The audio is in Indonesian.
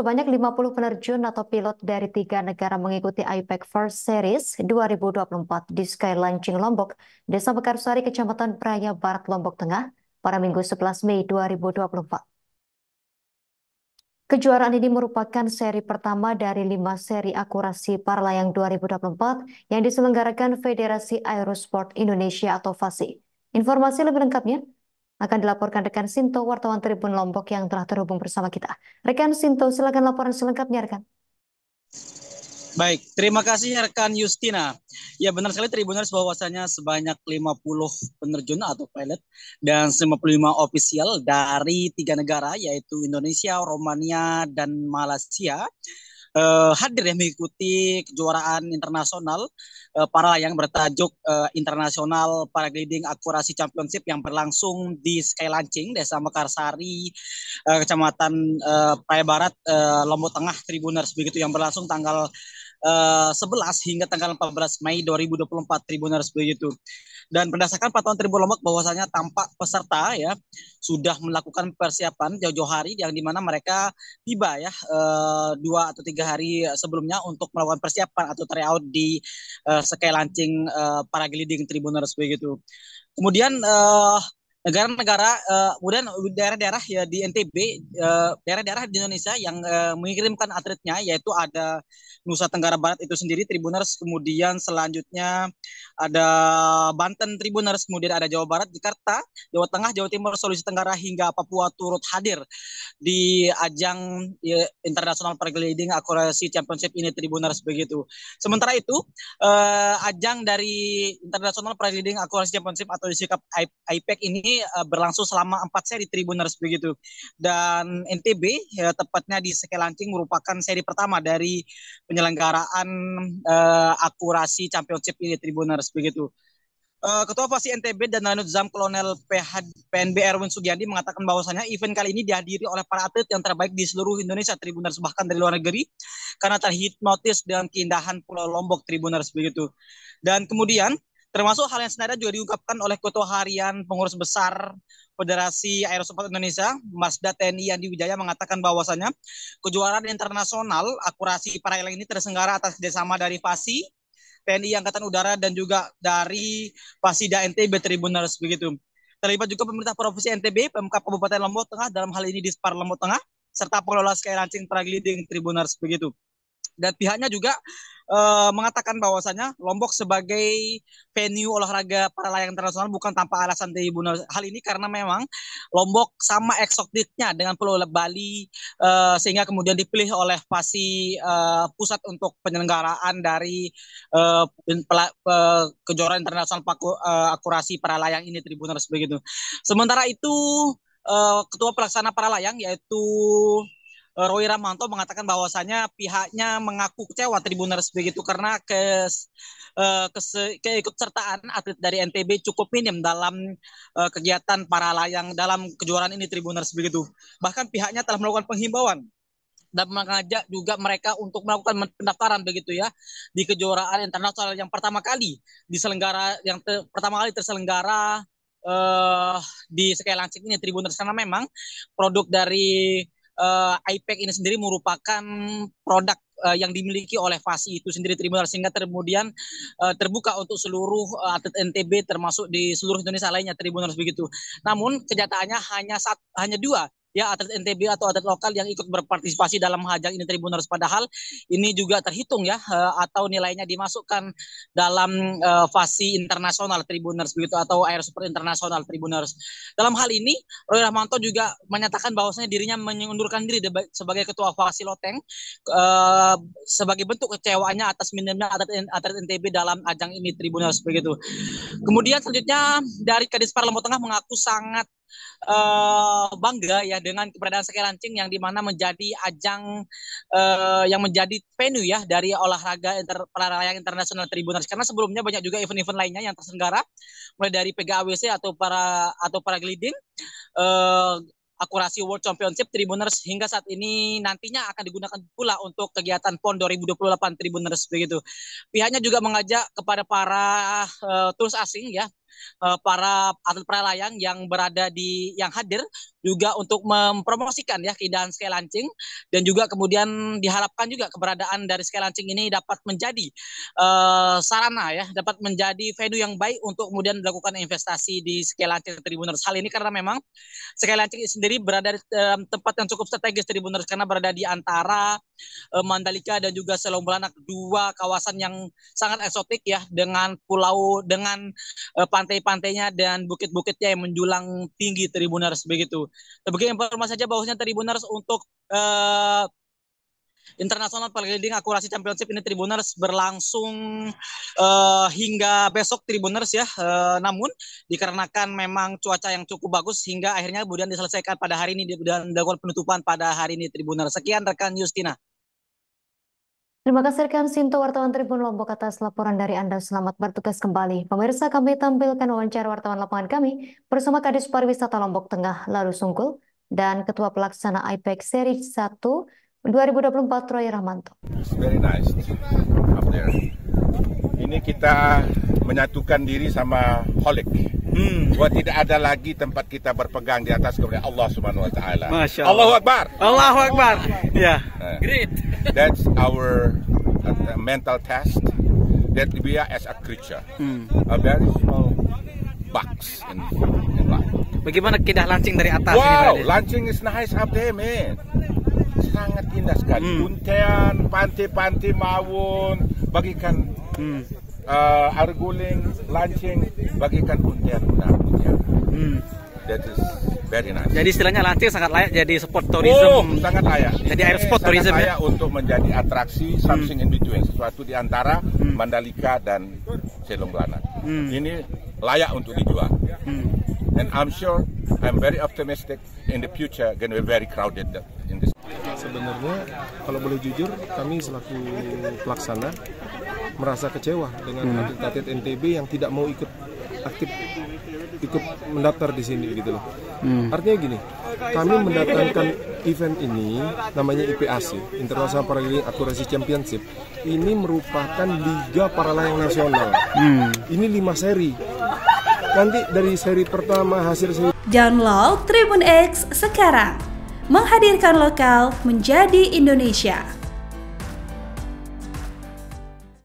Sebanyak 50 penerjun atau pilot dari tiga negara mengikuti IPEC First Series 2024 di Sky Launching Lombok, Desa Bekarsari, Kecamatan Praya Barat, Lombok Tengah, pada Minggu 11 Mei 2024. Kejuaraan ini merupakan seri pertama dari lima seri akurasi Parlayang 2024 yang diselenggarakan Federasi Aerosport Indonesia atau FASI. Informasi lebih lengkapnya akan dilaporkan rekan Sinto, wartawan Tribun Lombok yang telah terhubung bersama kita. Rekan Sinto, silakan laporan selengkapnya rekan. Baik, terima kasih rekan Justina. Ya benar sekali Tribuners bahwasanya sebanyak 50 penerjun atau pilot dan 55 ofisial dari tiga negara yaitu Indonesia, Romania, dan Malaysia uh, hadir ya mengikuti kejuaraan internasional uh, para yang bertajuk uh, Internasional Paragliding Akurasi Championship yang berlangsung di Sky Lancing, Desa Mekarsari, uh, Kecamatan uh, Paya Barat, uh, Lombok Tengah, Tribuners begitu yang berlangsung tanggal uh, eh, 11 hingga tanggal 14 Mei 2024 Tribuners Bio YouTube. Dan berdasarkan pantauan Tribun Lombok bahwasanya tampak peserta ya sudah melakukan persiapan jauh-jauh hari yang dimana mereka tiba ya uh, dua atau tiga hari sebelumnya untuk melakukan persiapan atau tryout di uh, sekai lancing uh, para gliding Tribuners Bio YouTube. Kemudian uh, negara-negara uh, kemudian daerah-daerah ya di NTB daerah daerah-daerah di Indonesia yang uh, mengirimkan atletnya yaitu ada Nusa Tenggara Barat itu sendiri Tribuners kemudian selanjutnya ada Banten Tribuners kemudian ada Jawa Barat Jakarta Jawa Tengah Jawa Timur Sulawesi Tenggara hingga Papua turut hadir di ajang ya, internasional Paragliding Akurasi Championship ini Tribuners begitu sementara itu uh, ajang dari International Paragliding Akurasi Championship atau disingkat IPEC ini ini uh, berlangsung selama empat seri Tribuners begitu. Dan NTB ya, tepatnya di Sekelancing merupakan seri pertama dari penyelenggaraan uh, akurasi Championship ini Tribuners begitu. Eh, Ketua Fasi NTB dan Lanut Zam Kolonel PH, PNB Erwin Sugiandi mengatakan bahwasannya event kali ini dihadiri oleh para atlet yang terbaik di seluruh Indonesia, Tribuners bahkan dari luar negeri, karena terhipnotis dengan keindahan Pulau Lombok Tribuners begitu. Dan kemudian Termasuk hal yang senada juga diungkapkan oleh Ketua Harian Pengurus Besar Federasi Aerosport Indonesia, Masda TNI Andi Wijaya mengatakan bahwasannya kejuaraan internasional akurasi parailing ini tersenggara atas kerjasama dari FASI, TNI Angkatan Udara dan juga dari Pasida NTB Tribuners begitu. Terlibat juga pemerintah provinsi NTB, Pemkab Kabupaten Lombok Tengah dalam hal ini di Spar Lombok Tengah serta pengelola Sky Lancing Paragliding Tribuners begitu dan pihaknya juga uh, mengatakan bahwasannya Lombok sebagai venue olahraga para layang internasional bukan tanpa alasan tribunal hal ini karena memang Lombok sama eksotiknya dengan Pulau Bali uh, sehingga kemudian dipilih oleh PASI uh, pusat untuk penyelenggaraan dari uh, kejuaraan internasional paku, uh, akurasi para layang ini tribunal seperti itu. Sementara itu ketua pelaksana para yaitu Eh, Roy Ramanto mengatakan bahwasannya pihaknya mengaku kecewa Tribuners begitu karena kes, ke eh, keikut keikutsertaan atlet dari NTB cukup minim dalam eh, kegiatan para layang dalam kejuaraan ini Tribuners begitu. Bahkan pihaknya telah melakukan penghimbauan dan mengajak juga mereka untuk melakukan pendaftaran begitu ya di kejuaraan internasional yang pertama kali diselenggara yang te, pertama kali terselenggara uh, di sekali langsing ini Tribuners karena memang produk dari uh, eh, IPEC ini sendiri merupakan produk uh, yang dimiliki oleh FASI itu sendiri tribunal sehingga kemudian uh, eh, terbuka untuk seluruh uh, atlet NTB termasuk di seluruh Indonesia lainnya tribunal begitu. Namun kenyataannya hanya satu hanya dua ya atlet NTB atau atlet lokal yang ikut berpartisipasi dalam hajang ini Tribuners padahal ini juga terhitung ya eh, atau nilainya dimasukkan dalam uh, fasi internasional Tribuners begitu atau Air Super Internasional Tribuners. Dalam hal ini Roy Rahmanto juga menyatakan bahwasanya dirinya mengundurkan diri sebagai ketua fasi Loteng uh, sebagai bentuk kecewaannya atas minimnya atlet, atlet NTB dalam ajang ini Tribuners begitu. Kemudian selanjutnya dari Kadis Parlemen Tengah mengaku sangat uh, bangga ya dengan keberadaan Seke Lancing yang dimana menjadi ajang uh, yang menjadi venue ya dari olahraga inter, olahraga internasional Tribuners karena sebelumnya banyak juga event-event lainnya yang tersenggara mulai dari PGAWC atau para atau para gliding uh, eh, akurasi World Championship Tribuners hingga saat ini nantinya akan digunakan pula untuk kegiatan PON 2028 Tribuners begitu. Pihaknya juga mengajak kepada para uh, turis asing ya uh, para atlet prelayang yang berada di yang hadir juga untuk mempromosikan ya keindahan sky lancing dan juga kemudian diharapkan juga keberadaan dari sky lancing ini dapat menjadi uh, sarana ya dapat menjadi venue yang baik untuk kemudian melakukan investasi di sky lancing tribuners hal ini karena memang sky lancing sendiri berada di eh, um, tempat yang cukup strategis tribuners karena berada di antara Eh, Mandalika dan juga Selong Belanak dua kawasan yang sangat eksotik ya dengan pulau dengan eh, pantai-pantainya dan bukit-bukitnya yang menjulang tinggi Tribuners begitu. Sebagai informasi saja bahwasanya Tribuners untuk eh, Internasional Cheerleading Akurasi Championship ini Tribuners berlangsung uh, hingga besok Tribuners ya. Uh, namun dikarenakan memang cuaca yang cukup bagus hingga akhirnya kemudian diselesaikan pada hari ini dan dilakukan penutupan pada hari ini Tribuners. Sekian rekan Justina. Terima kasih rekan Sinto wartawan Tribun Lombok atas laporan dari Anda. Selamat bertugas kembali. Pemirsa kami tampilkan wawancara wartawan lapangan kami bersama Kadis Pariwisata Lombok Tengah Lalu Sungkul dan Ketua Pelaksana IPEC Seri 1 2024 Troy Rahmanto ini kita menyatukan diri sama holik. Hmm. Bahwa tidak ada lagi tempat kita berpegang di atas kepada Allah Subhanahu wa taala. Allah. Allahu Akbar. Allahu Akbar. Ya. Eh. Great. That's our uh, mental test that we are as a creature. Hmm. A very small box in, in life. Bagaimana kita launching dari atas Wow, ini lancing is nice up there, man. Sangat indah sekali. Hmm. Buntean, pantai-pantai mawon, bagikan hmm. uh, arguling, launching, bagikan untian guna Hmm. That is very nice. Jadi istilahnya lancing sangat layak jadi spot tourism. Oh, sangat layak. Jadi air spot eh, tourism ya? layak untuk menjadi atraksi hmm. something hmm. in between, sesuatu di antara hmm. Mandalika dan Selong Belanak. Hmm. Ini layak untuk dijual. Hmm. And I'm sure I'm very optimistic in the future going to be very crowded in this. Sebenarnya kalau boleh jujur kami selaku pelaksana merasa kecewa dengan hmm. atlet-atlet NTB yang tidak mau ikut aktif ikut mendaftar di sini gitu loh. Hmm. Artinya gini, kami mendatangkan event ini namanya IPAC International Paralympic Accuracy Championship. Ini merupakan liga paralayang nasional. Hmm. Ini lima seri. Nanti dari seri pertama hasil seri Download Tribun X sekarang. Menghadirkan lokal menjadi Indonesia.